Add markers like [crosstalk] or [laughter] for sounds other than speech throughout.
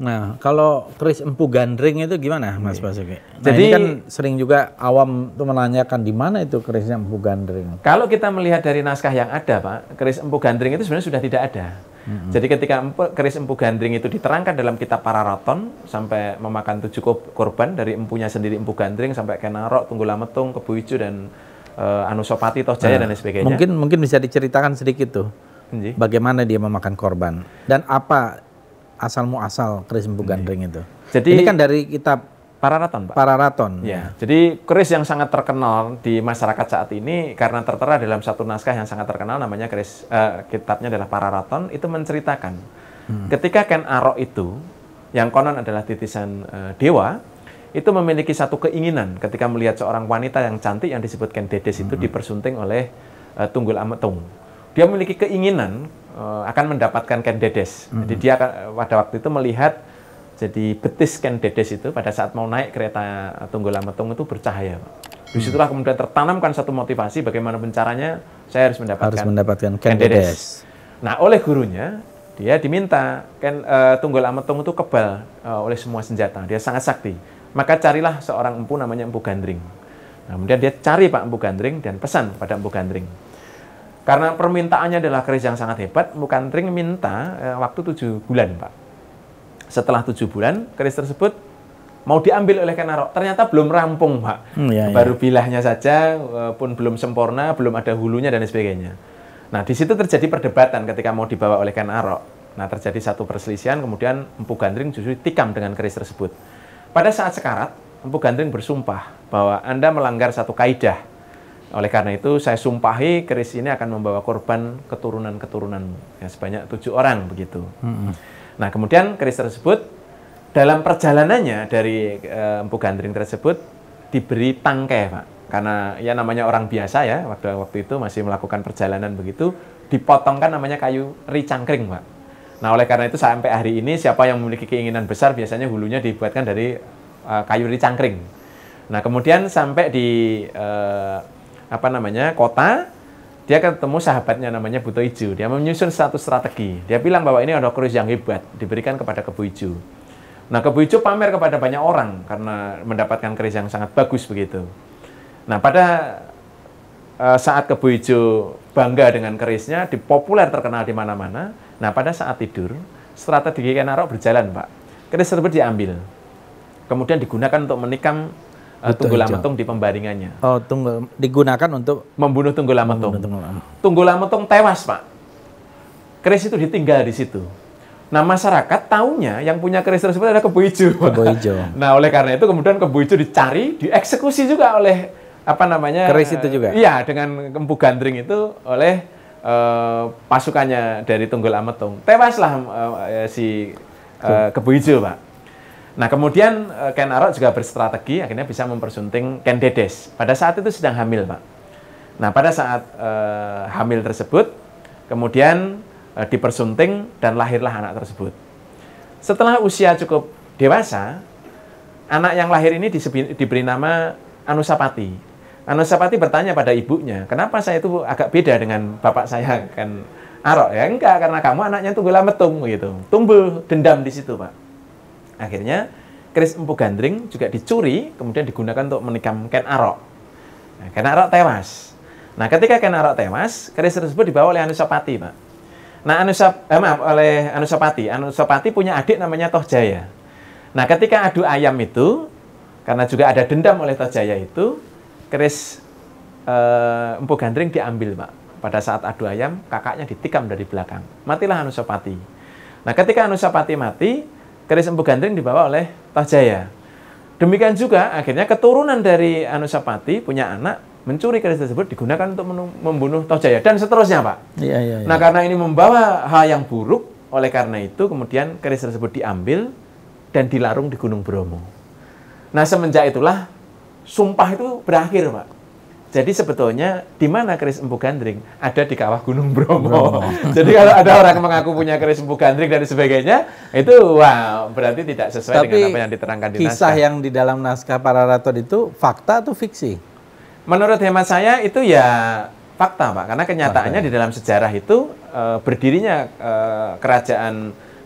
Nah, kalau keris empu gandring itu gimana, Mas iya. Basuki? Nah, Jadi ini kan sering juga awam tuh menanyakan di mana itu kerisnya empu gandring. Kalau kita melihat dari naskah yang ada, Pak, keris empu gandring itu sebenarnya sudah tidak ada. Mm-hmm. Jadi ketika empu, keris empu gandring itu diterangkan dalam kitab raton sampai memakan cukup korban dari empunya sendiri empu gandring sampai Kenarok, lametung, Kebuicu dan uh, Anusopati, jaya nah, dan sebagainya. Mungkin mungkin bisa diceritakan sedikit tuh. Bagaimana dia memakan korban dan apa asal muasal keris Empu iya. Gandring itu. Jadi ini kan dari kitab Pararaton, Pak. Pararaton. Ya. ya. Jadi keris yang sangat terkenal di masyarakat saat ini karena tertera dalam satu naskah yang sangat terkenal namanya keris uh, eh, kitabnya adalah Pararaton itu menceritakan hmm. ketika Ken Arok itu yang konon adalah titisan uh, dewa itu memiliki satu keinginan ketika melihat seorang wanita yang cantik yang disebut Ken Dedes itu -hmm. dipersunting oleh uh, Tunggul Ametung. Dia memiliki keinginan uh, akan mendapatkan kendedes. Hmm. Jadi mhm. dia eh, pada waktu itu melihat jadi betis kendedes itu pada saat mau naik kereta Tunggul Ametung itu bercahaya. Pak. Disitulah hmm. kemudian tertanamkan satu motivasi bagaimana pencaranya saya harus mendapatkan, harus mendapatkan kendedes. Nah oleh gurunya dia diminta Ken uh, eh, Tunggul Ametung itu kebal uh, oleh semua senjata. Dia sangat sakti. Maka carilah seorang empu namanya Empu Gandring. Nah, kemudian dia cari Pak Empu Gandring dan pesan kepada Empu Gandring karena permintaannya adalah keris yang sangat hebat, Mukantring minta eh, waktu tujuh bulan, Pak. Setelah tujuh bulan, keris tersebut mau diambil oleh Kenarok. Ternyata belum rampung, Pak. Hmm, ya, Baru ya. bilahnya saja eh, pun belum sempurna, belum ada hulunya dan sebagainya. Nah, di situ terjadi perdebatan ketika mau dibawa oleh Kenarok. Nah, terjadi satu perselisihan, kemudian Empu Gandring justru tikam dengan keris tersebut. Pada saat sekarat, Empu Gandring bersumpah bahwa Anda melanggar satu kaidah oleh karena itu, saya sumpahi keris ini akan membawa korban keturunan keturunan Ya, sebanyak tujuh orang begitu. Hmm. Nah, kemudian keris tersebut dalam perjalanannya dari uh, Empu Gandring tersebut diberi tangkai, Pak. Karena ya namanya orang biasa ya, waktu waktu itu masih melakukan perjalanan begitu, dipotongkan namanya kayu ricangkring, Pak. Nah, oleh karena itu sampai hari ini siapa yang memiliki keinginan besar biasanya hulunya dibuatkan dari uh, kayu ricangkring. Nah, kemudian sampai di uh, apa namanya kota dia ketemu sahabatnya namanya Buto Ijo. Dia menyusun satu strategi. Dia bilang bahwa ini adalah keris yang hebat diberikan kepada Kebu Ijo. Nah, Kebu Ijo pamer kepada banyak orang karena mendapatkan keris yang sangat bagus begitu. Nah, pada eh, saat Kebu Ijo bangga dengan kerisnya, dipopuler terkenal di mana-mana. Nah, pada saat tidur, strategi kenarok berjalan, Pak. Keris tersebut diambil. Kemudian digunakan untuk menikam uh, di pembaringannya. Oh, tunggu, digunakan untuk membunuh tunggulamatung. Tunggulamatung tewas, Pak. Keris itu ditinggal di situ. Nah, masyarakat tahunya yang punya keris tersebut adalah Kebo Ijo. Kebo Ijo. [laughs] nah, oleh karena itu kemudian Kebo Ijo dicari, dieksekusi juga oleh apa namanya? Keris itu eh, juga. Iya, dengan kempu Gandring itu oleh uh, pasukannya dari Tunggul Ametung. Tewaslah uh, si uh, Kebo Ijo, Pak. Nah, kemudian eh, Ken Arok juga berstrategi akhirnya bisa mempersunting Ken Dedes. Pada saat itu sedang hamil, Pak. Nah, pada saat eh, hamil tersebut, kemudian eh, dipersunting dan lahirlah anak tersebut. Setelah usia cukup dewasa, anak yang lahir ini diberi nama Anusapati. Anusapati bertanya pada ibunya, kenapa saya itu agak beda dengan bapak saya, kan Arok? Ya enggak, karena kamu anaknya tunggu metung gitu. Tumbuh dendam di situ, Pak. Akhirnya keris Empu Gandring juga dicuri, kemudian digunakan untuk menikam Ken Arok. Nah, Ken Arok tewas. Nah, ketika Ken Arok tewas, keris tersebut dibawa oleh Anusapati, Pak. Nah, Anusap, eh, maaf, oleh Anusapati. Anusapati punya adik namanya Tohjaya. Nah, ketika adu ayam itu, karena juga ada dendam oleh Tohjaya itu, keris eh, Empu Gandring diambil, Pak. Pada saat adu ayam, kakaknya ditikam dari belakang. Matilah Anusapati. Nah, ketika Anusapati mati, keris Empu Gandring dibawa oleh Tajaya. Demikian juga akhirnya keturunan dari Anusapati punya anak mencuri keris tersebut digunakan untuk membunuh Tojaya dan seterusnya Pak. Iya, iya, iya. Nah karena ini membawa hal yang buruk, oleh karena itu kemudian keris tersebut diambil dan dilarung di Gunung Bromo. Nah semenjak itulah sumpah itu berakhir Pak. Jadi sebetulnya di mana keris Empu Gandring? Ada di kawah Gunung Bromo. Bromo. Oh. [laughs] Jadi kalau ada orang mengaku punya keris Empu Gandring dan sebagainya, itu wow, berarti tidak sesuai Tapi, dengan apa yang diterangkan di kisah naskah. Kisah yang di dalam naskah para raton itu fakta atau fiksi? Menurut hemat saya itu ya fakta, Pak. Karena kenyataannya fakta. di dalam sejarah itu e, berdirinya e, kerajaan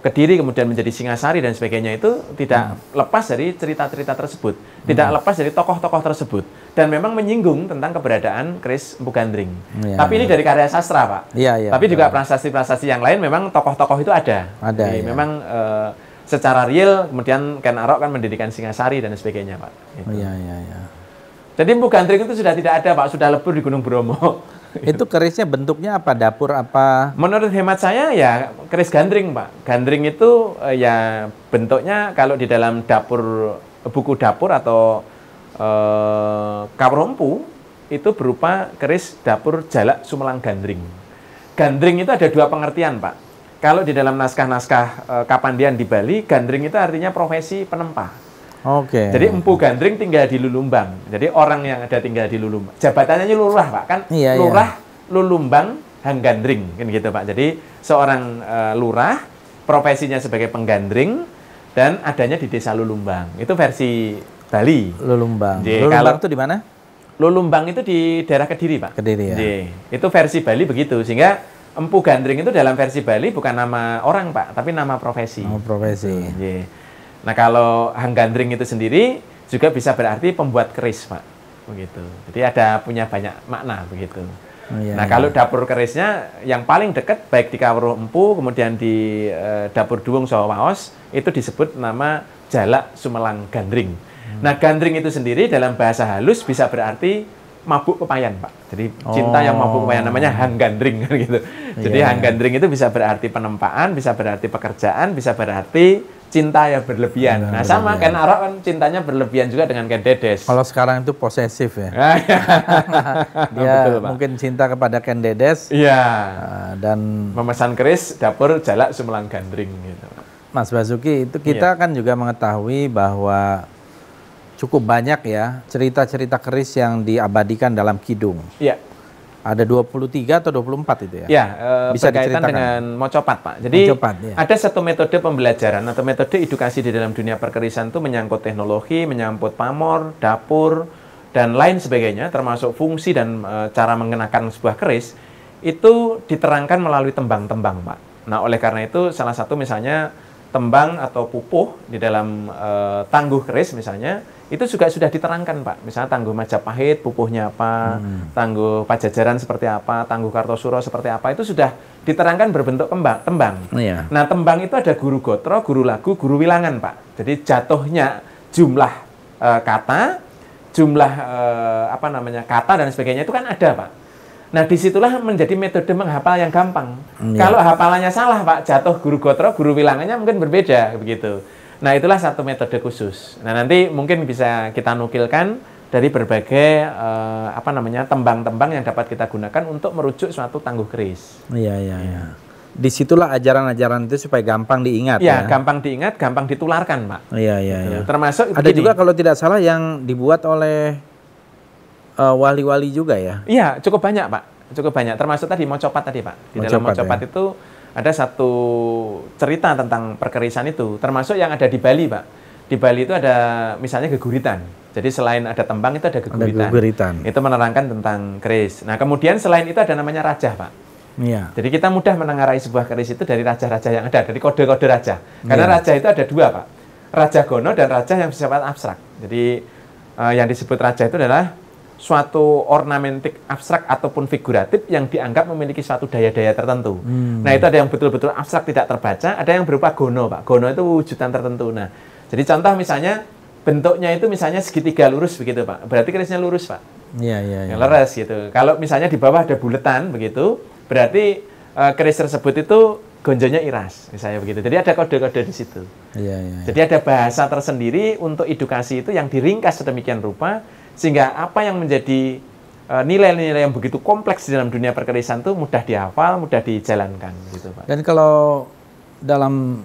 Kediri kemudian menjadi Singasari dan sebagainya itu tidak hmm. lepas dari cerita-cerita tersebut, tidak hmm. lepas dari tokoh-tokoh tersebut dan memang menyinggung tentang keberadaan Chris Bugandring. Ya, Tapi ya. ini dari karya sastra, Pak. Iya, iya. Tapi juga prasasti-prasasti yang lain memang tokoh-tokoh itu ada. Ada. Jadi, ya. memang e, secara real kemudian Ken Arok kan mendirikan Singasari dan sebagainya, Pak. Gitu. Iya, iya, iya. Jadi Gandring itu sudah tidak ada, Pak. Sudah lebur di Gunung Bromo. [laughs] Itu kerisnya bentuknya apa? Dapur apa? Menurut hemat saya ya keris gandring, Pak. Gandring itu eh, ya bentuknya kalau di dalam dapur buku dapur atau Eh, Kaprompu itu berupa keris dapur jalak Sumelang Gandring. Gandring itu ada dua pengertian, Pak. Kalau di dalam naskah-naskah e, Kapandian di Bali, gandring itu artinya profesi penempa. Oke. Okay. Jadi empu gandring tinggal di Lulumbang. Jadi orang yang ada tinggal di Lulumbang. Jabatannya lurah, Pak, kan? Iya, iya. lurah iya. Lulumbang gandring. kan gitu, Pak. Jadi seorang e, lurah profesinya sebagai penggandring dan adanya di Desa Lulumbang. Itu versi Bali. Lulumbang. Jadi, Lulumbang itu di mana? Lulumbang itu di daerah Kediri, Pak. Kediri ya. Jadi, itu versi Bali begitu sehingga Empu Gandring itu dalam versi Bali bukan nama orang pak, tapi nama profesi. Oh, profesi. Jadi, Nah kalau Hang Gandring itu sendiri juga bisa berarti pembuat keris pak, begitu. Jadi ada punya banyak makna begitu. Oh, iya, nah iya. kalau dapur kerisnya yang paling dekat baik di Kawruh Empu kemudian di e, dapur Duung Sawaos itu disebut nama Jalak Sumelang Gandring. Nah, gandring itu sendiri dalam bahasa halus bisa berarti mabuk pepayan, Pak. Jadi oh. cinta yang mabuk pepayan namanya oh. hang gandring kan gitu. Iya, Jadi yeah. hang gandring itu bisa berarti penempaan, bisa berarti pekerjaan, bisa berarti cinta yang berlebihan. Nah, nah sama kan Arok kan cintanya berlebihan juga dengan Ken Dedes. Kalau sekarang itu posesif ya. Dia [laughs] iya, Betul, mungkin cinta kepada Ken Dedes. Iya. Ah, dan memesan keris dapur jalak sumelang gandring gitu. Mas Basuki, itu kita iya. kan juga mengetahui bahwa cukup banyak ya cerita-cerita keris yang diabadikan dalam kidung. Iya. Ada 23 atau 24 itu ya? Ya, bisa berkaitan dengan mocopat, Pak. Jadi mocopat, ya. ada satu metode pembelajaran atau metode edukasi di dalam dunia perkerisan itu menyangkut teknologi, menyangkut pamor, dapur, dan lain sebagainya, termasuk fungsi dan e, cara mengenakan sebuah keris, itu diterangkan melalui tembang-tembang, Pak. Nah, oleh karena itu, salah satu misalnya tembang atau pupuh di dalam e, tangguh keris misalnya, itu juga sudah diterangkan Pak. Misalnya tangguh Majapahit pupuhnya apa, hmm. tangguh Pajajaran seperti apa, tangguh Kartosuro seperti apa itu sudah diterangkan berbentuk kembang, tembang. Oh, Nah, tembang itu ada guru gotro, guru lagu, guru wilangan Pak. Jadi jatuhnya jumlah e, kata, jumlah e, apa namanya kata dan sebagainya itu kan ada Pak. Nah, disitulah menjadi metode menghafal yang gampang. Hmm, iya. Kalau hafalannya salah Pak, jatuh guru gotro, guru wilangannya mungkin berbeda begitu. Nah, itulah satu metode khusus. Nah, nanti mungkin bisa kita nukilkan dari berbagai eh, apa namanya tembang-tembang yang dapat kita gunakan untuk merujuk suatu tangguh keris. Iya, iya, iya. Disitulah ajaran-ajaran itu supaya gampang diingat. Iya, ya, gampang diingat, gampang ditularkan, Pak. Iya, iya, gitu. iya. Termasuk ada begini. juga kalau tidak salah yang dibuat oleh eh, wali-wali uh, juga ya. Iya, cukup banyak, Pak. Cukup banyak. Termasuk tadi mau mocopat tadi, Pak. Di mocopat, dalam copat ya? itu ada satu cerita tentang perkerisan itu, termasuk yang ada di Bali, Pak. Di Bali itu ada misalnya geguritan. Jadi selain ada tembang itu ada geguritan. Ada Itu menerangkan tentang keris. Nah, kemudian selain itu ada namanya raja, Pak. Iya. Jadi kita mudah menengarai sebuah keris itu dari raja-raja yang ada, dari kode-kode raja. Karena ya. raja itu ada dua, Pak. Raja Gono dan raja yang bersifat abstrak. Jadi uh, yang disebut raja itu adalah suatu ornamentik abstrak ataupun figuratif yang dianggap memiliki suatu daya-daya tertentu. Hmm. Nah itu ada yang betul-betul abstrak tidak terbaca, ada yang berupa gono pak. Gono itu wujudan tertentu. Nah jadi contoh misalnya bentuknya itu misalnya segitiga lurus begitu pak. Berarti kerisnya lurus pak. Iya iya. Ya. Leres gitu. Kalau misalnya di bawah ada buletan begitu, berarti uh, keris tersebut itu gonjonya iras misalnya begitu. Jadi ada kode-kode di situ. Iya iya. Ya. Jadi ada bahasa tersendiri untuk edukasi itu yang diringkas sedemikian rupa sehingga apa yang menjadi eh, nilai-nilai yang begitu kompleks di dalam dunia perkerisan itu mudah dihafal, mudah dijalankan gitu Pak. Dan kalau dalam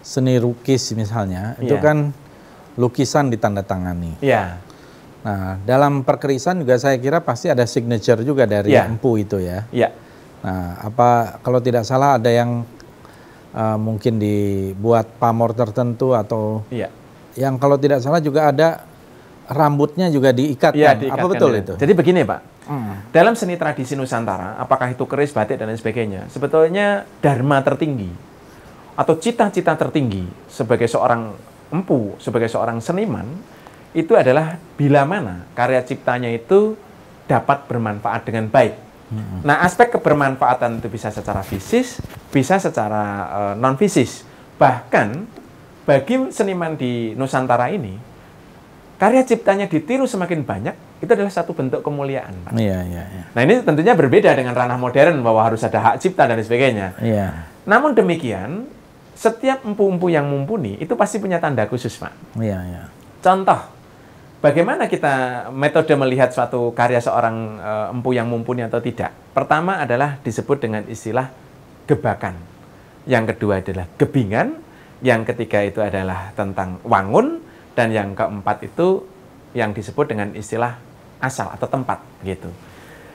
seni lukis misalnya, yeah. itu iya. kan lukisan ditandatangani. Iya. Yeah. Nah, dalam perkerisan juga saya kira pasti ada signature juga dari yeah. empu itu ya. Iya. Yeah. Nah, apa kalau tidak salah ada yang uh, mungkin dibuat pamor tertentu atau yeah. yang kalau tidak salah juga ada rambutnya juga diikat. Ya, diikatkan. Apa betul gitu. itu? Jadi begini Pak, hmm. dalam seni tradisi Nusantara, apakah itu keris, batik, dan lain sebagainya, sebetulnya dharma tertinggi atau cita-cita tertinggi sebagai seorang empu, sebagai seorang seniman, itu adalah bila mana karya ciptanya itu dapat bermanfaat dengan baik. Hmm. Nah, aspek kebermanfaatan itu bisa secara fisis, bisa secara uh, eh, non fisis. Bahkan bagi seniman di Nusantara ini, karya ciptanya ditiru semakin banyak, itu adalah satu bentuk kemuliaan, Pak. Iya, iya, iya. Nah, ini tentunya berbeda dengan ranah modern bahwa harus ada hak cipta dan sebagainya. Iya. Namun demikian, setiap empu-empu yang mumpuni itu pasti punya tanda khusus, Pak. Iya, iya. Contoh, bagaimana kita metode melihat suatu karya seorang eh, empu yang mumpuni atau tidak? Pertama adalah disebut dengan istilah gebakan. Yang kedua adalah gebingan, yang ketiga itu adalah tentang wangun, dan yang keempat itu yang disebut dengan istilah asal atau tempat gitu.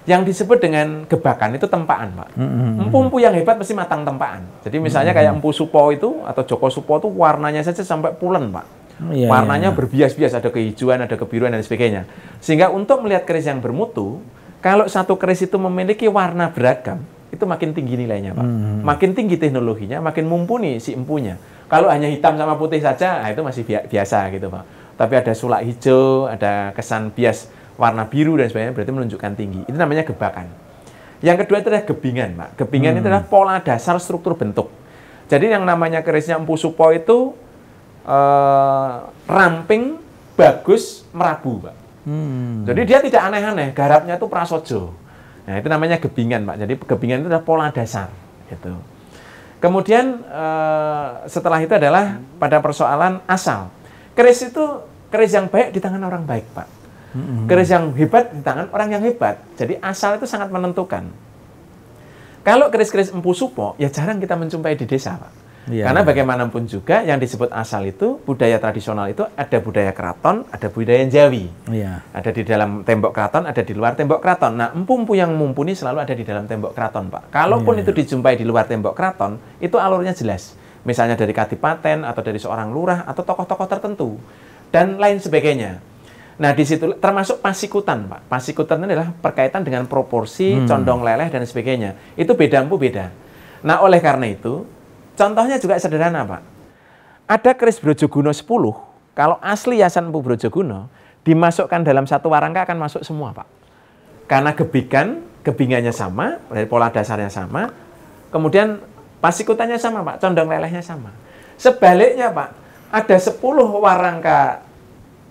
Yang disebut dengan gebakan itu tempaan, Pak. Mm-hmm, mm-hmm, mm-hmm. Empu-empu yang hebat pasti matang tempaan. Jadi misalnya kayak empu supo itu atau Joko Supo itu warnanya saja sampai pulen, Pak. Oh, iya, warnanya iya, iya. berbias-bias, ada kehijauan, ada kebiruan dan sebagainya. Sehingga untuk melihat keris yang bermutu, kalau satu keris itu memiliki warna beragam, itu makin tinggi nilainya, Pak. Mm -hmm. Makin tinggi teknologinya, makin mumpuni si empunya. Kalau hanya hitam sama putih saja, nah itu masih biasa gitu Pak. Tapi ada sulak hijau, ada kesan bias warna biru dan sebagainya, berarti menunjukkan tinggi. Itu namanya gebakan. Yang kedua itu adalah gebingan, Pak. Gebingan hmm. itu adalah pola dasar struktur bentuk. Jadi yang namanya kerisnya empu supo itu eh, ramping, bagus, merabu, Pak. Hmm. Jadi dia tidak aneh-aneh, garapnya itu prasojo. Nah, itu namanya gebingan, Pak. Jadi gebingan itu adalah pola dasar gitu. Kemudian uh, setelah itu adalah pada persoalan asal. Keris itu keris yang baik di tangan orang baik, Pak. Keris yang hebat di tangan orang yang hebat. Jadi asal itu sangat menentukan. Kalau keris-keris empu supo, ya jarang kita menjumpai di desa, Pak. Ya. Karena bagaimanapun juga yang disebut asal itu budaya tradisional itu ada budaya keraton, ada budaya Jawi. Ya. Ada di dalam tembok keraton, ada di luar tembok keraton. Nah, empu-empu yang mumpuni selalu ada di dalam tembok keraton, Pak. Kalaupun ya. itu iya. dijumpai di luar tembok keraton, itu alurnya jelas. Misalnya dari kadipaten atau dari seorang lurah atau tokoh-tokoh tertentu dan lain sebagainya. Nah, di situ termasuk pasikutan, Pak. Pasikutan adalah perkaitan dengan proporsi, hmm. condong leleh dan sebagainya. Itu beda empu beda. Nah, oleh karena itu, Contohnya juga sederhana, Pak. Ada keris Brojoguno 10, kalau asli Yasan Empu Brojoguno, dimasukkan dalam satu warangka akan masuk semua, Pak. Karena gebikan, gebingannya sama, pola dasarnya sama, kemudian pasikutannya sama, Pak, condong lelehnya sama. Sebaliknya, Pak, ada 10 warangka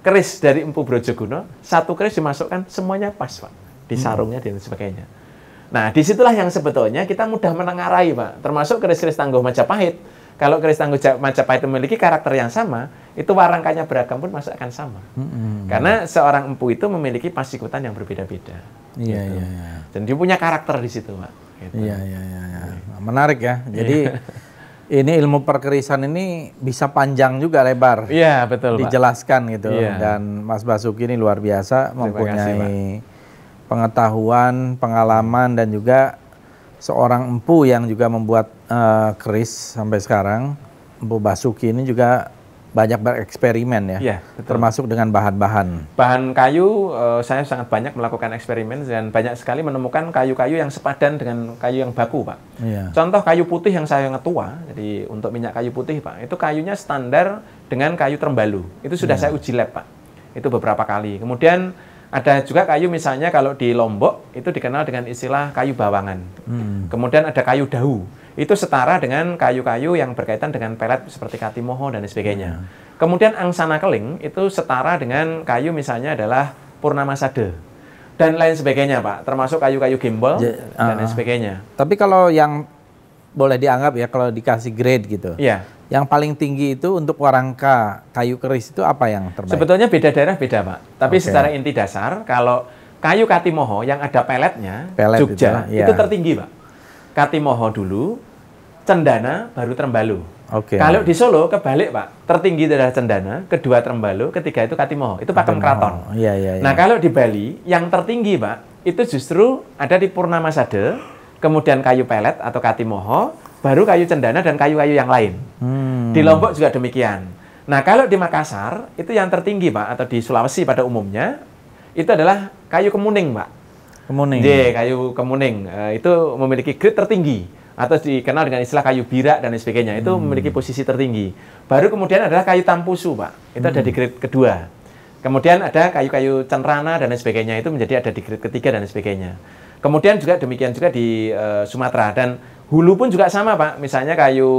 keris dari Empu Brojoguno, satu keris dimasukkan semuanya pas, Pak. Di sarungnya dan sebagainya. Nah, disitulah yang sebetulnya kita mudah menengarai, Pak. Termasuk keris-keris tangguh Majapahit. Kalau keris tangguh Majapahit memiliki karakter yang sama, itu warangkanya beragam pun masuk akan sama. Mm-hmm. Karena seorang empu itu memiliki pasikutan yang berbeda-beda. Iya, gitu. iya, iya. Dan dia punya karakter di situ, Pak. Gitu. Iya, iya, iya. iya. Menarik ya. Jadi... [laughs] ini ilmu perkerisan ini bisa panjang juga lebar. Iya, betul, Dijelaskan gitu. Iya. Dan Mas Basuki ini luar biasa mempunyai kasih, pengetahuan, pengalaman dan juga seorang empu yang juga membuat uh, keris sampai sekarang. Empu Basuki ini juga banyak bereksperimen ya, ya termasuk dengan bahan-bahan. Bahan kayu uh, saya sangat banyak melakukan eksperimen dan banyak sekali menemukan kayu-kayu yang sepadan dengan kayu yang baku, Pak. Ya. Contoh kayu putih yang saya ngetua, jadi untuk minyak kayu putih, Pak, itu kayunya standar dengan kayu terbalu. Itu sudah ya. saya uji lab, Pak. Itu beberapa kali. Kemudian ada juga kayu misalnya kalau di Lombok itu dikenal dengan istilah kayu bawangan. Hmm. Kemudian ada kayu dahu. Itu setara dengan kayu-kayu yang berkaitan dengan pelet seperti katimoho dan sebagainya. Hmm. Kemudian angsana keling itu setara dengan kayu misalnya adalah purnama sade dan lain sebagainya pak. Termasuk kayu-kayu gimbal ja, ya, uh, dan lain ah, ah. sebagainya. Tapi kalau yang boleh dianggap ya kalau dikasih grade gitu. Yeah yang paling tinggi itu untuk warangka kayu keris itu apa yang terbaik? Sebetulnya beda daerah beda, Pak. Tapi okay. secara inti dasar kalau kayu katimoho yang ada peletnya, Pelet Jogja itu, ya. itu tertinggi, Pak. Katimoho dulu, Cendana baru terembalu. Okay. Kalau di Solo kebalik, Pak. Tertinggi adalah Cendana, kedua terembalu, ketiga itu Katimoho. Itu pakem keraton. Ya, iya, ya. Nah, kalau di Bali yang tertinggi, Pak, itu justru ada di Purnama Sade, kemudian kayu pelet atau Katimoho, baru kayu cendana dan kayu-kayu yang lain. Hmm. Di Lombok juga demikian. Nah, kalau di Makassar itu yang tertinggi, Pak, atau di Sulawesi pada umumnya itu adalah kayu kemuning, Pak. Kemuning. J, kayu kemuning. Eh, itu memiliki grade tertinggi atau dikenal dengan istilah kayu birak dan sebagainya. Itu hmm. memiliki posisi tertinggi. Baru kemudian adalah kayu tampusu, Pak. Itu hmm. ada di hmm. grade kedua. Kemudian ada kayu-kayu cenrana dan sebagainya itu menjadi ada di grade ketiga dan sebagainya. Kemudian juga demikian juga di uh, Sumatera dan Hulu pun juga sama, Pak. Misalnya kayu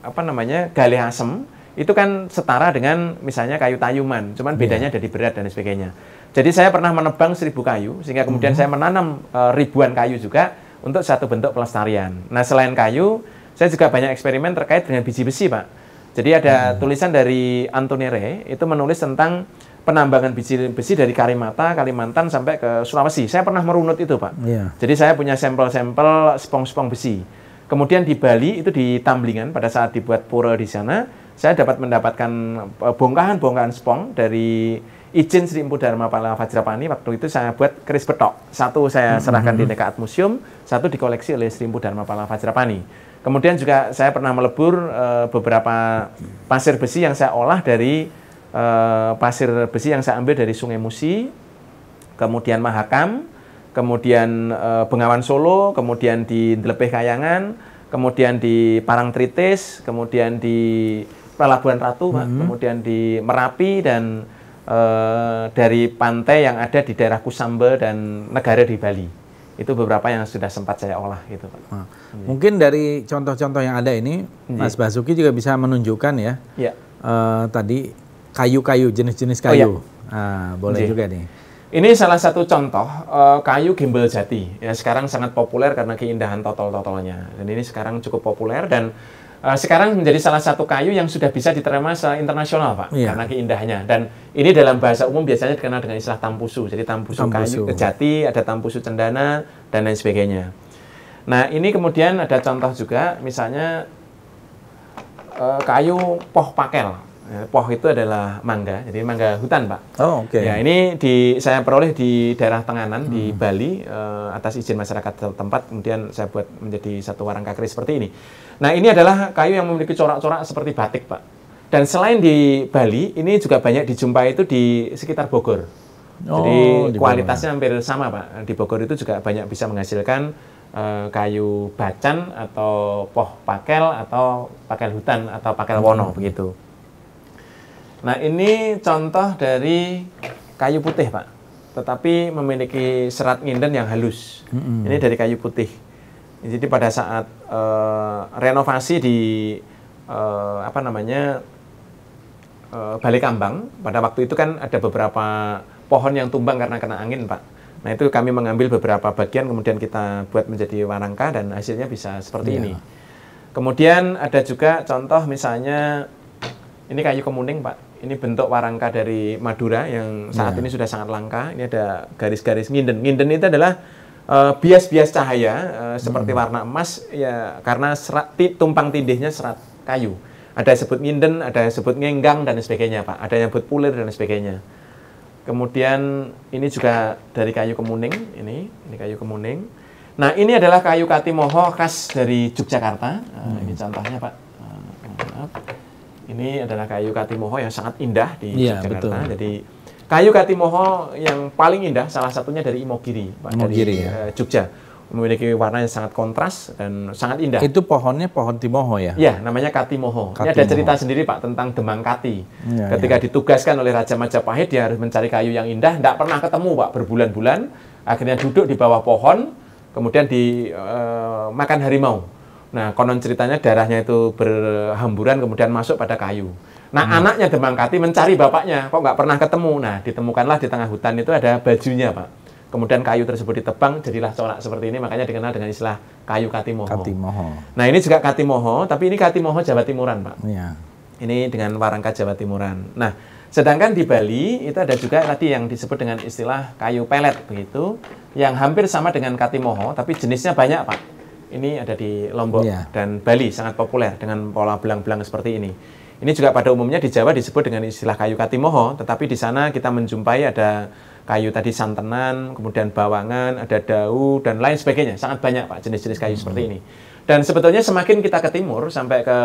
apa namanya? galih asem itu kan setara dengan misalnya kayu tayuman, cuman iya. bedanya yeah. dari berat dan sebagainya. Jadi saya pernah menebang seribu kayu sehingga kemudian mm -hmm. saya menanam e, ribuan kayu juga untuk satu bentuk pelestarian. Nah, selain kayu, saya juga banyak eksperimen terkait dengan biji besi, Pak jadi ada hmm. tulisan dari Antoni Re itu menulis tentang penambangan biji besi dari Karimata, Kalimantan sampai ke Sulawesi. Saya pernah merunut itu, Pak. Yeah. Jadi saya punya sampel-sampel spong-spong besi. Kemudian di Bali itu di Tamblingan pada saat dibuat pura di sana, saya dapat mendapatkan eh, bongkahan-bongkahan spong dari izin Sri Empu Dharma Pala Pani. waktu itu saya buat keris betok. Satu saya mm-hmm. serahkan mm -hmm. di dekat Museum, satu dikoleksi oleh Sri Empu Dharma Pala Pani. Kemudian juga saya pernah melebur e, beberapa pasir besi yang saya olah dari e, pasir besi yang saya ambil dari Sungai Musi, kemudian Mahakam, kemudian e, Bengawan Solo, kemudian di Delepeh Kayangan, kemudian di Parang Tritis, kemudian di Pelabuhan Ratu, mm -hmm. kemudian di Merapi dan e, dari pantai yang ada di daerah Kusamba dan negara di Bali itu beberapa yang sudah sempat saya olah gitu Pak. Nah, mungkin dari contoh-contoh yang ada ini Jadi. Mm-hmm. Mas Basuki juga bisa menunjukkan ya, ya. Uh, tadi kayu-kayu jenis-jenis kayu, jenis -jenis kayu. Oh, ya. Ah, boleh Jadi. Iya. juga nih. Ini salah satu contoh uh, kayu gimbal jati. Ya sekarang sangat populer karena keindahan totol-totolnya. Dan ini sekarang cukup populer dan Eh, sekarang menjadi salah satu kayu yang sudah bisa diterima secara internasional, Pak, iya. karena keindahannya. Dan ini dalam bahasa umum biasanya dikenal dengan istilah tampusu. Jadi tampusu, tampusu. kayu kejati, ada tampusu cendana dan lain sebagainya. Nah, ini kemudian ada contoh juga misalnya eh, kayu poh pakel. Eh, poh itu adalah mangga, jadi mangga hutan, Pak. Oh, oke. Okay. Ya, ini di saya peroleh di daerah Tenganan hmm. di Bali uh, atas izin masyarakat tempat, kemudian saya buat menjadi satu warang kakri seperti ini. Nah, ini adalah kayu yang memiliki corak-corak seperti batik, Pak. Dan selain di Bali, ini juga banyak dijumpai itu di sekitar Bogor. Oh, jadi kualitasnya hampir sama, Pak. Di Bogor itu juga banyak bisa menghasilkan eh, kayu bacan atau poh pakel atau pakel hutan atau pakel wono begitu. Nah, ini contoh dari kayu putih, Pak. Tetapi memiliki serat nginden yang halus. Mm-hmm. Ini dari kayu putih. Jadi pada saat uh, renovasi di uh, apa namanya uh, Balai Kambang, pada waktu itu kan ada beberapa pohon yang tumbang karena kena angin, Pak. Nah, itu kami mengambil beberapa bagian kemudian kita buat menjadi warangka dan hasilnya bisa seperti yeah. ini. Kemudian ada juga contoh misalnya ini kayu kemuning, Pak ini bentuk warangka dari Madura yang saat yeah. ini sudah sangat langka. Ini ada garis-garis nginden. Nginden itu adalah eh, bias-bias uh, cahaya uh, seperti hmm. warna emas ya karena serat, tumpang tindihnya serat kayu. Ada yang sebut nginden, ada yang sebut ngenggang dan sebagainya, Pak. Ada yang sebut pulir dan sebagainya. Kemudian ini juga dari kayu kemuning, ini, ini kayu kemuning. Nah, ini adalah kayu katimoho khas dari Yogyakarta. Uh, hmm. Ini contohnya, Pak. Uh, ini adalah kayu katimoho yang sangat indah di ya, Jakarta. Betul. Jadi kayu katimoho yang paling indah salah satunya dari Imogiri, Pak, Imogiri, dari ya. uh, Jogja. Memiliki warna yang sangat kontras dan sangat indah. Itu pohonnya pohon timoho ya? Iya, namanya katimoho. katimoho. Ini ada cerita sendiri Pak tentang Demang Kati. Ya, Ketika ya. ditugaskan oleh Raja Majapahit, dia harus mencari kayu yang indah. Tidak pernah ketemu Pak, berbulan-bulan. Akhirnya duduk di bawah pohon, kemudian dimakan eh, uh, harimau Nah, konon ceritanya darahnya itu berhamburan kemudian masuk pada kayu. Nah, hmm. anaknya Demang Kati mencari bapaknya, kok nggak pernah ketemu. Nah, ditemukanlah di tengah hutan itu ada bajunya, Pak. Kemudian kayu tersebut ditebang, jadilah corak seperti ini, makanya dikenal dengan istilah kayu Katimoho. Katimoho. Nah, ini juga Katimoho, tapi ini Katimoho Jawa Timuran, Pak. Iya. Ini dengan warangka Jawa Timuran. Nah, sedangkan di Bali itu ada juga tadi yang disebut dengan istilah kayu pelet begitu, yang hampir sama dengan Katimoho, tapi jenisnya banyak, Pak ini ada di Lombok yeah. dan Bali sangat populer dengan pola belang-belang seperti ini. Ini juga pada umumnya di Jawa disebut dengan istilah kayu katimoho, tetapi di sana kita menjumpai ada kayu tadi santenan, kemudian bawangan, ada daun dan lain sebagainya. Sangat banyak Pak jenis-jenis kayu hmm. seperti ini. Dan sebetulnya semakin kita ke timur sampai ke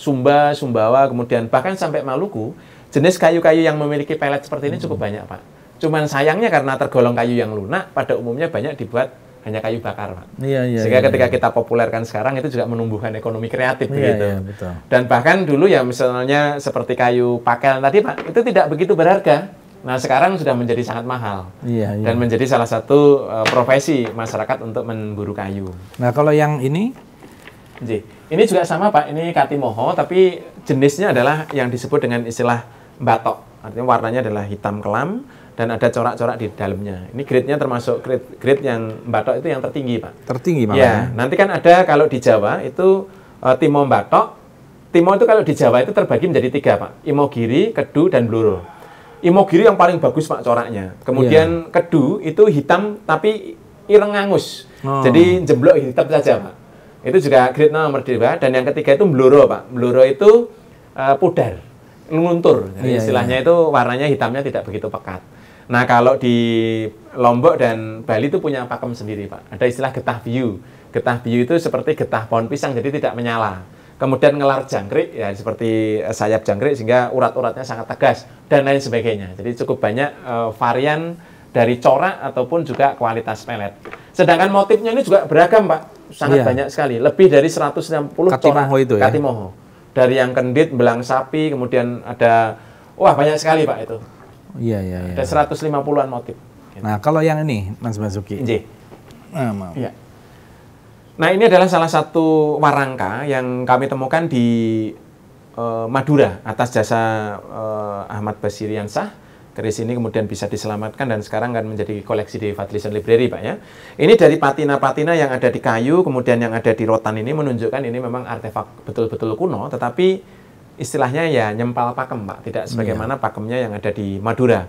Sumba, Sumbawa, kemudian bahkan sampai Maluku, jenis kayu-kayu yang memiliki pelet seperti ini cukup hmm. banyak Pak. Cuman sayangnya karena tergolong kayu yang lunak, pada umumnya banyak dibuat hanya kayu bakar, Pak. Iya, iya. Sehingga iya, ketika iya. kita populerkan sekarang itu juga menumbuhkan ekonomi kreatif iya, begitu. Iya, betul. Dan bahkan dulu ya misalnya seperti kayu pakel tadi, Pak, itu tidak begitu berharga. Nah, sekarang sudah menjadi sangat mahal. Iya, iya. Dan menjadi salah satu uh, profesi masyarakat untuk memburu kayu. Nah, kalau yang ini Jadi, Ini juga sama, Pak. Ini katimoho tapi jenisnya adalah yang disebut dengan istilah batok. Artinya warnanya adalah hitam kelam dan ada corak-corak di dalamnya. Ini grade-nya termasuk grade, grade yang Batok itu yang tertinggi, Pak. Tertinggi Pak. Iya. Ya, nanti kan ada kalau di Jawa itu uh, Timo Batok. Timo itu kalau di Jawa itu terbagi menjadi tiga, Pak. Imogiri, Kedu, dan Bluro. Imogiri yang paling bagus, Pak, coraknya. Kemudian yeah. Kedu itu hitam tapi ireng angus. Oh. Jadi jeblok hitam saja, Pak. Itu juga grade nomor dua. Dan yang ketiga itu Bluro, Pak. Bluro itu uh, pudar, luntur. Jadi iya, iya. istilahnya iya. itu warnanya hitamnya tidak begitu pekat. Nah, kalau di Lombok dan Bali itu punya pakem sendiri, Pak. Ada istilah getah biu. Getah biu itu seperti getah pohon pisang, jadi tidak menyala. Kemudian ngelar jangkrik, ya seperti eh, sayap jangkrik, sehingga urat-uratnya sangat tegas, dan lain sebagainya. Jadi cukup banyak uh, varian dari corak ataupun juga kualitas pelet. Sedangkan motifnya ini juga beragam, Pak. Sangat iya. banyak sekali. Lebih dari 160 Katimoho corak. itu ya? Dari yang kendit, belang sapi, kemudian ada... Wah, banyak sekali, Pak, itu. Iya, iya, iya. Ada 150-an motif. Gitu. Nah, kalau yang ini, Mas Basuki. J. Nah maaf. Ya. Nah, ini adalah salah satu warangka yang kami temukan di uh, Madura atas jasa uh, Ahmad Basiriansah. Keris ini kemudian bisa diselamatkan dan sekarang kan menjadi koleksi di Fadlison Library, Pak ya. Ini dari patina-patina yang ada di kayu, kemudian yang ada di rotan ini menunjukkan ini memang artefak betul-betul kuno, tetapi istilahnya ya nyempal pakem Pak, tidak iya. sebagaimana yeah. pakemnya yang ada di Madura.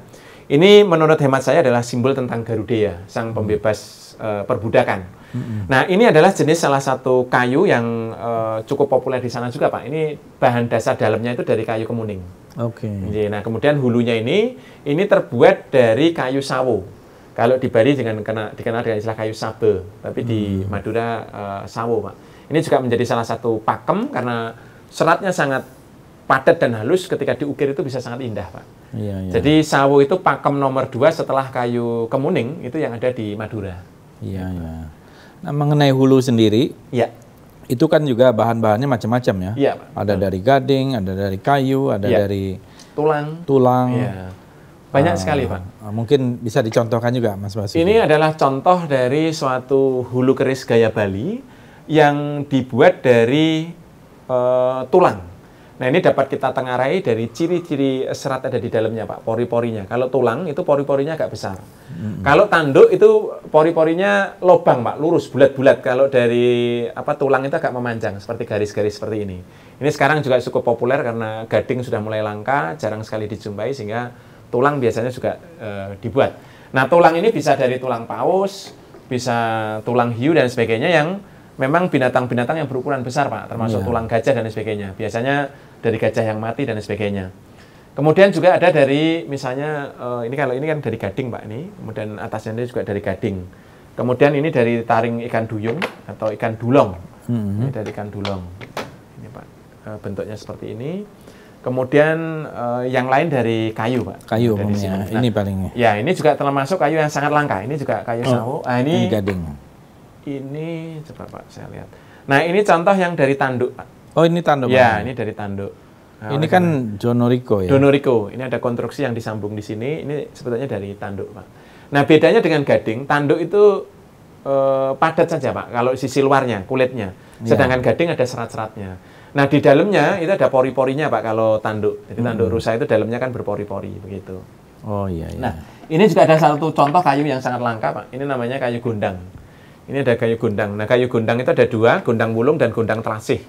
Ini menurut hemat saya adalah simbol tentang Garudeya, sang hmm. pembebas uh, perbudakan. Mm-hmm. Nah, ini adalah jenis salah satu kayu yang uh, cukup populer di sana juga, Pak. Ini bahan dasar dalamnya itu dari kayu kemuning. Oke. Okay. Iya, nah, kemudian hulunya ini ini terbuat dari kayu sawo. Kalau di Bali dengan kena, dikenal dengan istilah kayu sabe, tapi mm. di hmm. Madura uh, sawo, Pak. Ini juga menjadi salah satu pakem karena seratnya sangat padat dan halus ketika diukir itu bisa sangat indah, Pak. Iya, iya. Jadi sawo itu pakem nomor dua setelah kayu kemuning itu yang ada di Madura. Iya, iya. Nah, mengenai hulu sendiri, ya. itu kan juga bahan-bahannya macam-macam ya. Iya, Ada hmm. dari gading, ada dari kayu, ada ya. dari tulang. Tulang. Iya. Banyak uh, sekali, Pak. Ah, mungkin bisa dicontohkan juga, Mas Basuki. Ini adalah contoh dari suatu hulu keris gaya Bali yang dibuat dari uh, tulang Nah ini dapat kita tengarai dari ciri-ciri serat ada di dalamnya Pak, pori-porinya. Kalau tulang itu pori-porinya agak besar. Mm hmm. Kalau tanduk itu pori-porinya lobang Pak, lurus, bulat-bulat. Kalau dari apa tulang itu agak memanjang, seperti garis-garis seperti ini. Ini sekarang juga cukup populer karena gading sudah mulai langka, jarang sekali dijumpai sehingga tulang biasanya juga e, dibuat. Nah tulang ini bisa dari tulang paus, bisa tulang hiu dan sebagainya yang memang binatang-binatang yang berukuran besar Pak, termasuk yeah. tulang gajah dan sebagainya. Biasanya dari gajah yang mati dan sebagainya. Kemudian juga ada dari misalnya uh, ini kalau ini kan dari gading Pak ini, kemudian atasnya ini juga dari gading. Kemudian ini dari taring ikan duyung atau ikan dulong. Mm-hmm. Ini dari ikan dulong. Ini Pak uh, bentuknya seperti ini. Kemudian uh, yang lain dari kayu Pak. Kayu dari nah, ini paling. Nah, ya ini juga termasuk kayu yang sangat langka. Ini juga kayu oh, sawo. Ah, ini, ini gading. Ini coba Pak saya lihat. Nah ini contoh yang dari tanduk Pak Oh ini tanduk. Ya, ini dari tanduk. Nah, ini kan Donorico ya. Donorico. Ini ada konstruksi yang disambung di sini. Ini sebetulnya dari tanduk, Pak. Nah, bedanya dengan gading, tanduk itu eh, padat saja, Pak. Kalau sisi luarnya, kulitnya. Ya. Sedangkan ya. gading ada serat-seratnya. Nah, di dalamnya itu ada pori-porinya, Pak, kalau tanduk. Jadi hmm. tanduk rusa itu dalamnya kan berpori-pori begitu. Oh iya, iya. Nah, ini juga ada satu contoh kayu yang sangat langka, Pak. Ini namanya kayu gundang. Ini ada kayu gundang. Nah, kayu gundang itu ada dua, gundang wulung dan gundang terasih.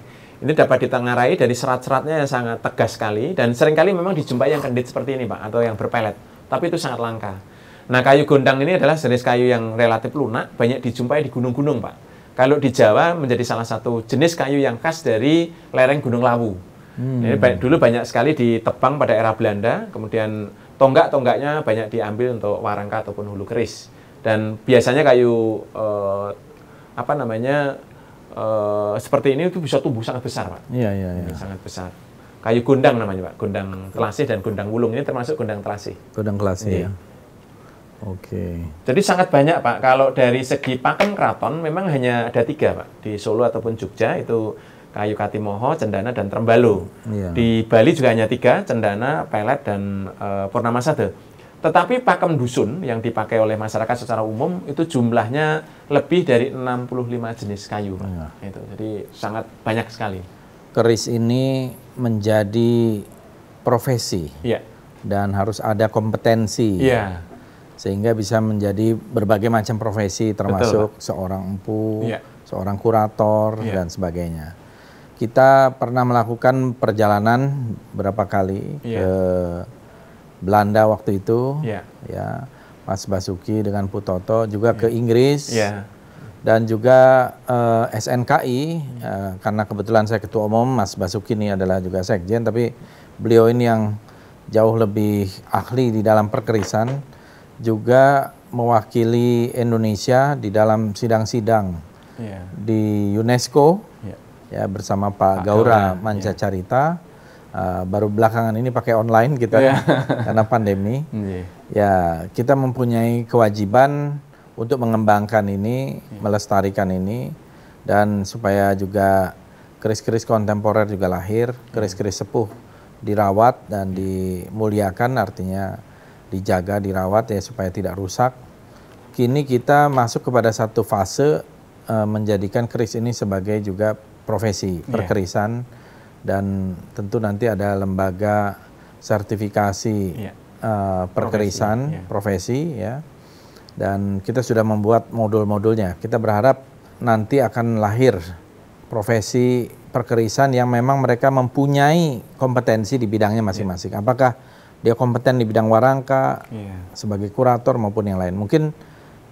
Ini dapat ditengarai dari serat-seratnya yang sangat tegas sekali dan seringkali memang dijumpai yang kendit seperti ini Pak atau yang berpelet. Tapi itu sangat langka. Nah kayu gondang ini adalah jenis kayu yang relatif lunak, banyak dijumpai di gunung-gunung Pak. Kalau di Jawa menjadi salah satu jenis kayu yang khas dari lereng Gunung Lawu. Hmm. Ini banyak, dulu banyak sekali ditebang pada era Belanda, kemudian tonggak-tonggaknya banyak diambil untuk warangka ataupun hulu keris. Dan biasanya kayu eh, apa namanya Eh, seperti ini itu bisa tumbuh sangat besar, Pak. Iya, iya, iya. Sangat besar. Kayu gundang namanya, Pak. Gundang telasih dan gundang wulung ini termasuk gundang telasih. Gundang telasih, iya. ya. Oke. Okay. Jadi sangat banyak Pak. Kalau dari segi pakem keraton memang hanya ada tiga Pak di Solo ataupun Jogja itu kayu katimoho, cendana dan trembalu. Iya. Di Bali juga hanya tiga, cendana, pelet dan uh, purnamasade. Tetapi pakem dusun yang dipakai oleh masyarakat secara umum itu jumlahnya lebih dari 65 jenis kayu. Ya. Itu. Jadi sangat banyak sekali. Keris ini menjadi profesi. Ya. Dan harus ada kompetensi. Ya. Sehingga bisa menjadi berbagai macam profesi termasuk Betul, seorang empu, ya. seorang kurator ya. dan sebagainya. Kita pernah melakukan perjalanan berapa kali ya. ke Belanda waktu itu, yeah. ya Mas Basuki dengan Putoto juga yeah. ke ya. Inggris yeah. dan juga uh, eh, SNKI uh, ya, karena kebetulan saya ketua umum Mas Basuki ini adalah juga sekjen tapi beliau ini yang jauh lebih ahli di dalam perkerisan juga mewakili Indonesia di dalam sidang-sidang yeah. di UNESCO yeah. ya bersama Pak, Pak Gaura ya. Manca yeah. Carita uh, baru belakangan ini pakai online kita gitu kan, iya. yeah. karena pandemi. Yeah. Ya, kita mempunyai kewajiban untuk mengembangkan ini, yeah. melestarikan ini dan supaya juga keris-keris kontemporer juga lahir, iya. keris-keris sepuh dirawat dan iya. dimuliakan artinya dijaga, dirawat ya supaya tidak rusak. Kini kita masuk kepada satu fase uh, menjadikan keris ini sebagai juga profesi, perkerisan dan tentu nanti ada lembaga sertifikasi yeah. Iya. uh, perkerisan profesi, yeah. profesi ya dan kita sudah membuat modul-modulnya kita berharap nanti akan lahir profesi perkerisan yang memang mereka mempunyai kompetensi di bidangnya iya. masing-masing yeah. apakah dia kompeten di bidang warangka yeah. sebagai kurator maupun yang lain mungkin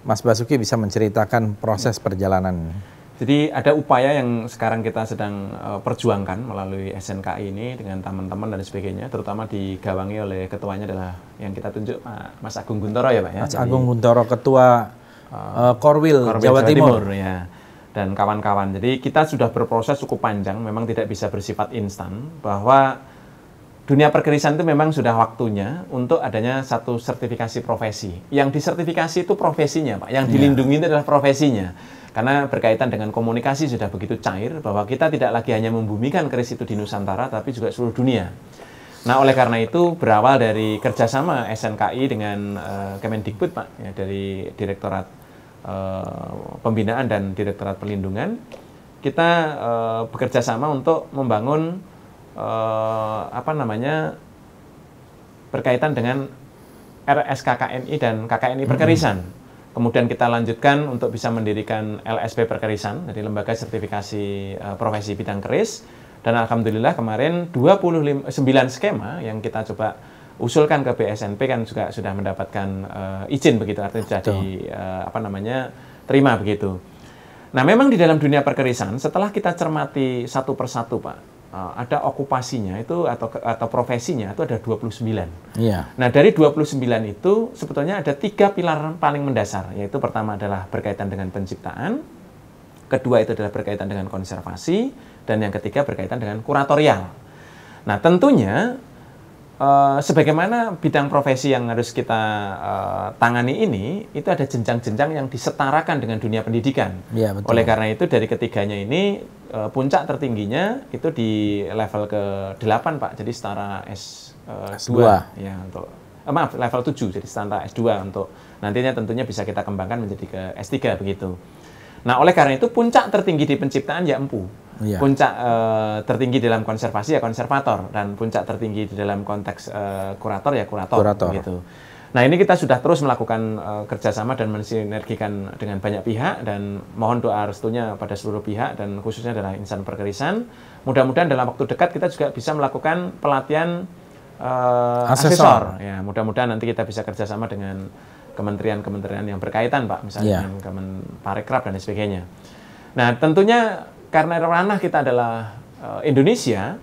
Mas Basuki bisa menceritakan proses yeah. perjalanan jadi ada upaya yang sekarang kita sedang uh, perjuangkan melalui SNKI ini dengan teman-teman dan sebagainya, terutama digawangi oleh ketuanya adalah yang kita tunjuk Pak Mas Agung Guntoro ya Pak ya. Mas Agung Guntoro Ketua eh, eh, Korwil, Korwil Jawa, Jawa Timur. Timur ya dan kawan-kawan. Jadi kita sudah berproses cukup panjang, memang tidak bisa bersifat instan, bahwa dunia perkerisan itu memang sudah waktunya untuk adanya satu sertifikasi profesi. Yang disertifikasi itu profesinya, Pak. Yang iya. dilindungi ya. itu adalah profesinya. Karena berkaitan dengan komunikasi sudah begitu cair bahwa kita tidak lagi hanya membumikan keris itu di Nusantara tapi juga seluruh dunia. Nah, oleh karena itu berawal dari kerjasama SNKI dengan uh, Kemendikbud, Pak, ya, dari Direktorat uh, Pembinaan dan Direktorat Perlindungan, kita uh, bekerja sama untuk membangun uh, apa namanya berkaitan dengan RSKKNI dan KKNI perkerisan. -hmm Kemudian kita lanjutkan untuk bisa mendirikan LSP Perkerisan, jadi Lembaga Sertifikasi eh, Profesi Bidang Keris. Dan alhamdulillah kemarin 29 eh, skema yang kita coba usulkan ke BSNP kan juga sudah mendapatkan uh, izin begitu artinya sudah di uh, apa namanya terima begitu. Nah, memang di dalam dunia perkerisan setelah kita cermati satu persatu, Pak, Eh, ada okupasinya itu atau atau profesinya itu ada 29. sembilan. Iya. Nah, dari 29 itu sebetulnya ada tiga pilar paling mendasar, yaitu pertama adalah berkaitan dengan penciptaan, kedua itu adalah berkaitan dengan konservasi, dan yang ketiga berkaitan dengan kuratorial. Nah, tentunya uh, sebagaimana bidang profesi yang harus kita uh, tangani ini, itu ada jenjang-jenjang yang disetarakan dengan dunia pendidikan. Ya, betul. Oleh karena itu dari ketiganya ini uh, puncak tertingginya itu di level ke-8 Pak. Jadi setara S, uh, eh, S2 ya untuk eh, maaf level 7 jadi setara S2 untuk nantinya tentunya bisa kita kembangkan menjadi ke S3 begitu. Nah, oleh karena itu puncak tertinggi di penciptaan ya empu. Iya. Puncak uh, tertinggi dalam konservasi ya konservator dan puncak tertinggi di dalam konteks uh, kurator ya kurator, kurator. gitu. Nah ini kita sudah terus melakukan uh, kerjasama dan mensinergikan dengan banyak pihak dan mohon doa restunya pada seluruh pihak dan khususnya adalah insan perkerisan. Mudah-mudahan dalam waktu dekat kita juga bisa melakukan pelatihan uh, asesor. asesor. Ya mudah-mudahan nanti kita bisa kerjasama dengan kementerian-kementerian yang berkaitan pak, misalnya yeah. dengan Kemenparekraf dan sebagainya. Nah tentunya karena ranah kita adalah uh, Indonesia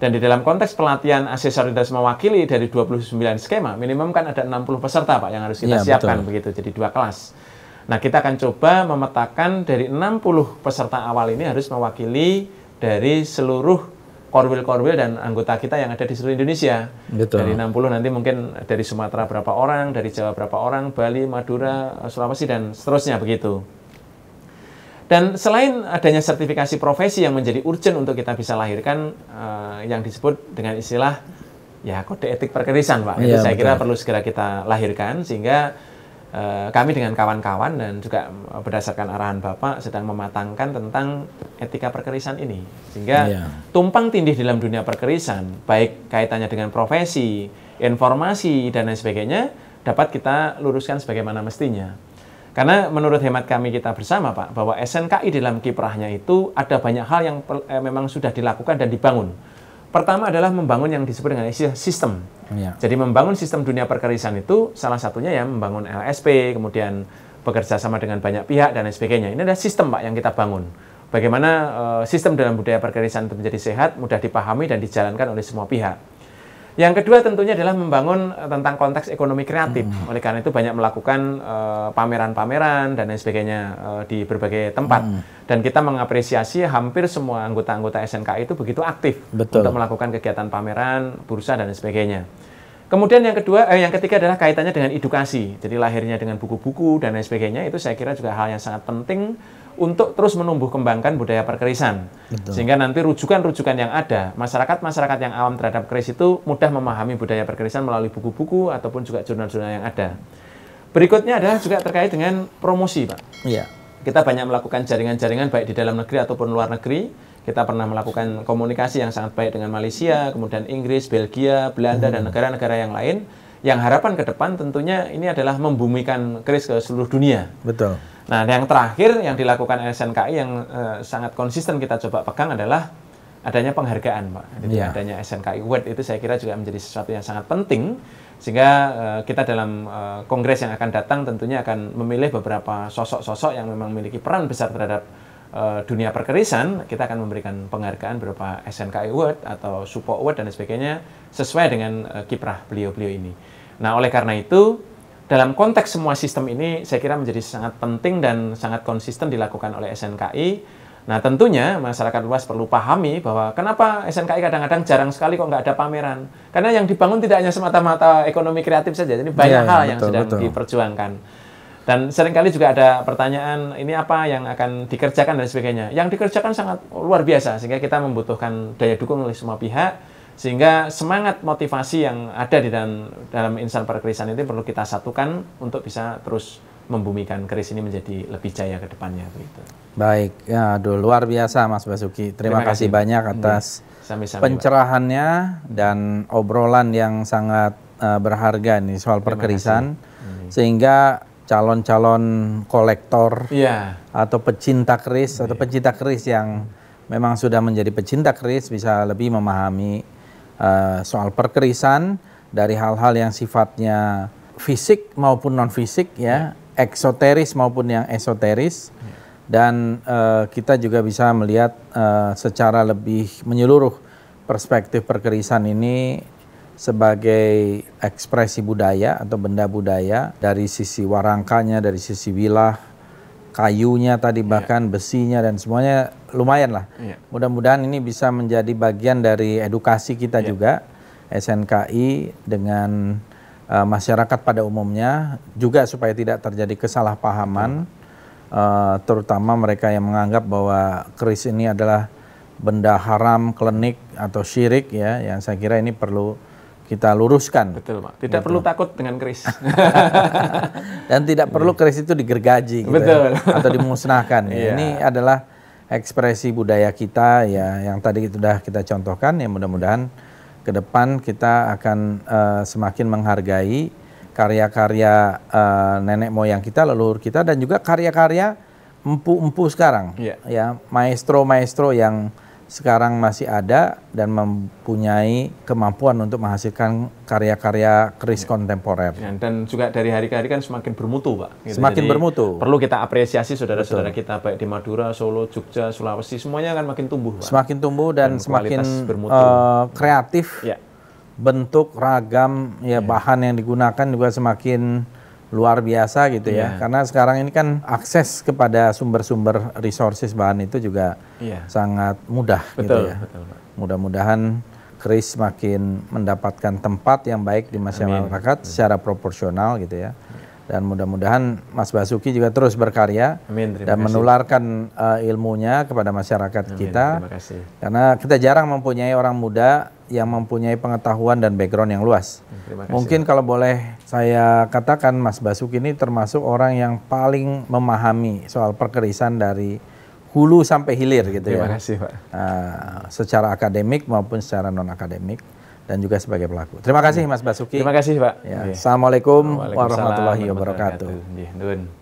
dan di dalam konteks pelatihan aksesoris mewakili dari 29 skema, minimum kan ada 60 peserta Pak yang harus kita ya, siapkan betul. begitu, jadi dua kelas. Nah, kita akan coba memetakan dari 60 peserta awal ini harus mewakili dari seluruh korwil-korwil dan anggota kita yang ada di seluruh Indonesia. Betul. Dari 60 nanti mungkin dari Sumatera berapa orang, dari Jawa berapa orang, Bali, Madura, Sulawesi, dan seterusnya begitu. Dan selain adanya sertifikasi profesi yang menjadi urgent untuk kita bisa lahirkan uh, yang disebut dengan istilah ya kode etik perkerisan, Pak. Itu iya, saya betul. kira perlu segera kita lahirkan sehingga uh, kami dengan kawan-kawan dan juga berdasarkan arahan Bapak sedang mematangkan tentang etika perkerisan ini. Sehingga ya. tumpang tindih dalam dunia perkerisan, baik kaitannya dengan profesi, informasi dan lain sebagainya dapat kita luruskan sebagaimana mestinya. Karena menurut hemat kami kita bersama Pak, bahwa SNKI dalam kiprahnya itu ada banyak hal yang eh, memang sudah dilakukan dan dibangun. Pertama adalah membangun yang disebut dengan sistem. Ya. Jadi membangun sistem dunia perkerisan itu salah satunya ya membangun LSP, kemudian bekerja sama dengan banyak pihak dan lain sebagainya. Ini adalah sistem Pak yang kita bangun. Bagaimana uh, sistem dalam budaya perkerisan itu menjadi sehat, mudah dipahami dan dijalankan oleh semua pihak. Yang kedua tentunya adalah membangun eh, tentang konteks ekonomi kreatif. Hmm. Oleh karena itu banyak melakukan eh, pameran-pameran uh, dan lain sebagainya uh, di berbagai tempat. Hmm. Dan kita mengapresiasi hampir semua anggota-anggota SNK itu begitu aktif Betul. untuk melakukan kegiatan pameran, bursa dan lain sebagainya. Kemudian yang kedua, eh, yang ketiga adalah kaitannya dengan edukasi. Jadi lahirnya dengan buku-buku dan lain sebagainya itu saya kira juga hal yang sangat penting untuk terus menumbuh kembangkan budaya perkerisan. Betul. Sehingga nanti rujukan-rujukan yang ada, masyarakat-masyarakat yang awam terhadap keris itu mudah memahami budaya perkerisan melalui buku-buku ataupun juga jurnal-jurnal yang ada. Berikutnya adalah juga terkait dengan promosi, Pak. Iya. Kita banyak melakukan jaringan-jaringan baik di dalam negeri ataupun luar negeri kita pernah melakukan komunikasi yang sangat baik dengan Malaysia, kemudian Inggris, Belgia, Belanda, hmm. dan negara-negara yang lain. Yang harapan ke depan tentunya ini adalah membumikan kris ke seluruh dunia. Betul. Nah, yang terakhir yang dilakukan SNKI yang eh, sangat konsisten kita coba pegang adalah adanya penghargaan, Pak. Jadi yeah. adanya SNKI Award itu saya kira juga menjadi sesuatu yang sangat penting sehingga uh, kita dalam uh, kongres yang akan datang tentunya akan memilih beberapa sosok-sosok yang memang memiliki peran besar terhadap Eh, dunia perkerisan, kita akan memberikan penghargaan berupa SNK Award atau Supo Award dan sebagainya sesuai dengan uh, kiprah beliau-beliau ini. Nah, oleh karena itu, dalam konteks semua sistem ini, saya kira menjadi sangat penting dan sangat konsisten dilakukan oleh SNKI. Nah, tentunya masyarakat luas perlu pahami bahwa kenapa SNKI kadang-kadang jarang sekali kok nggak ada pameran. Karena yang dibangun tidak hanya semata-mata ekonomi kreatif saja, jadi banyak ya, hal betul, yang sedang betul. diperjuangkan. Dan seringkali juga ada pertanyaan, ini apa yang akan dikerjakan dan sebagainya. Yang dikerjakan sangat luar biasa, sehingga kita membutuhkan daya dukung oleh semua pihak, sehingga semangat motivasi yang ada di dalam, dalam insan perkerisan itu perlu kita satukan untuk bisa terus membumikan keris ini menjadi lebih jaya ke depannya. Begitu. Baik, ya, aduh, luar biasa Mas Basuki. Terima, Terima kasih, kasih banyak hmm, atas Sami -sami, pencerahannya Pak. dan obrolan yang sangat uh, berharga nih soal Terima perkerisan. Kasih. Hmm. Sehingga calon-calon kolektor yeah. atau pecinta keris atau iya. pecinta keris yang memang sudah menjadi pecinta keris bisa lebih memahami uh, soal perkerisan dari hal-hal yang sifatnya fisik maupun non fisik ya, yeah. eksoteris maupun yang esoteris yeah. dan uh, kita juga bisa melihat uh, secara lebih menyeluruh perspektif perkerisan ini sebagai ekspresi budaya atau benda budaya dari sisi warangkanya, dari sisi wilah, kayunya tadi iya. bahkan yeah. besinya dan semuanya lumayan lah. Yeah. Mudah-mudahan ini bisa menjadi bagian dari edukasi kita yeah. juga SNKI dengan uh, masyarakat pada umumnya juga supaya tidak terjadi kesalahpahaman uh, terutama mereka yang menganggap bahwa keris ini adalah benda haram, klinik atau syirik ya yang saya kira ini perlu kita luruskan. Betul, Pak. Tidak Betul. Gitu. perlu takut dengan keris. [laughs] Dan tidak perlu keris itu digergaji gitu ya. Betul. Ya, atau dimusnahkan. yeah. [laughs] Iya. Ini adalah ekspresi budaya kita ya yang tadi sudah kita contohkan ya mudah-mudahan ke depan kita akan uh, semakin menghargai karya-karya uh, nenek moyang kita, leluhur kita dan juga karya-karya empu-empu sekarang. Yeah. Ya, maestro-maestro yang sekarang masih ada dan mempunyai kemampuan untuk menghasilkan karya-karya keris -karya kontemporer. Ya, dan juga dari hari ke hari kan semakin bermutu, Pak. Gitu. Semakin Jadi, bermutu. Perlu kita apresiasi saudara-saudara kita baik di Madura, Solo, Jogja, Sulawesi, semuanya akan makin tumbuh, Pak. Semakin tumbuh dan, dan semakin Uh, kreatif. Ya. Bentuk, ragam, ya, ya bahan yang digunakan juga semakin luar biasa gitu ya. Iya. Karena sekarang ini kan akses kepada sumber-sumber resources bahan itu juga yeah. sangat mudah gitu betul, gitu ya. Mudah-mudahan Kris semakin mendapatkan tempat yang baik di masyarakat Amin. secara proporsional gitu ya. Dan mudah-mudahan Mas Basuki juga terus berkarya Amin, dan menularkan uh, ilmunya kepada masyarakat Amin, kita. Karena kita jarang mempunyai orang muda yang mempunyai pengetahuan dan background yang luas. Hmm, Mungkin kalau boleh saya katakan Mas Basuki ini termasuk orang yang paling memahami soal perkerisan dari hulu sampai hilir gitu Terima ya. Terima kasih Pak. Uh, secara akademik maupun secara non akademik dan juga sebagai pelaku. Terima kasih Mas Basuki. Terima kasih Pak. Ya. Assalamualaikum, warahmatullahi wabarakatuh. wabarakatuh.